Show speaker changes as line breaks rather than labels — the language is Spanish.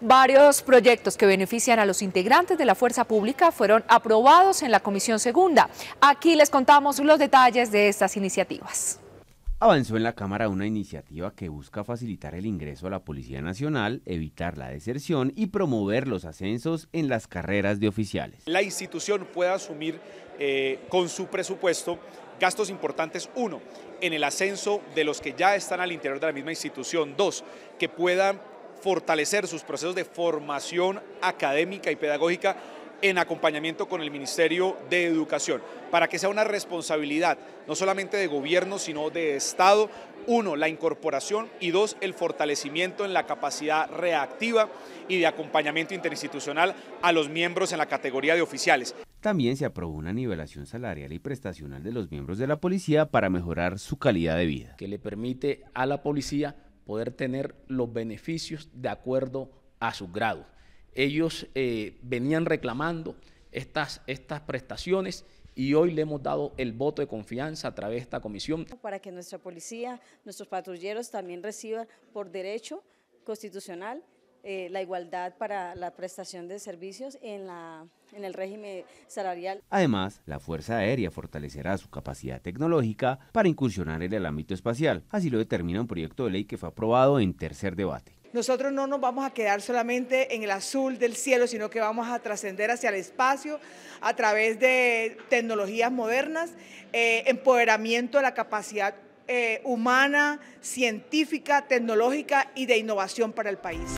Varios proyectos que benefician a los integrantes de la fuerza pública fueron aprobados en la Comisión Segunda. Aquí les contamos los detalles de estas iniciativas.
Avanzó en la Cámara una iniciativa que busca facilitar el ingreso a la Policía Nacional, evitar la deserción y promover los ascensos en las carreras de oficiales.
La institución puede asumir eh, con su presupuesto gastos importantes, uno, en el ascenso de los que ya están al interior de la misma institución, dos, que puedan fortalecer sus procesos de formación académica y pedagógica en acompañamiento con el Ministerio de Educación, para que sea una responsabilidad no solamente de gobierno, sino de Estado, uno, la incorporación y dos, el fortalecimiento en la capacidad reactiva y de acompañamiento interinstitucional a los miembros en la categoría de oficiales.
También se aprobó una nivelación salarial y prestacional de los miembros de la policía para mejorar su calidad de vida. Que le permite a la policía poder tener los beneficios de acuerdo
a su grado. Ellos eh, venían reclamando estas, estas prestaciones y hoy le hemos dado el voto de confianza a través de esta comisión.
Para que nuestra policía, nuestros patrulleros también reciban por derecho constitucional eh, la igualdad para la prestación de servicios en, en el régimen salarial.
Además, la Fuerza Aérea fortalecerá su capacidad tecnológica para incursionar en el ámbito espacial, así lo determina un proyecto de ley que fue aprobado en tercer debate.
Nosotros no nos vamos a quedar solamente en el azul del cielo, sino que vamos a trascender hacia el espacio a través de tecnologías modernas, eh, empoderamiento de la capacidad eh, humana, científica, tecnológica y de innovación para el país.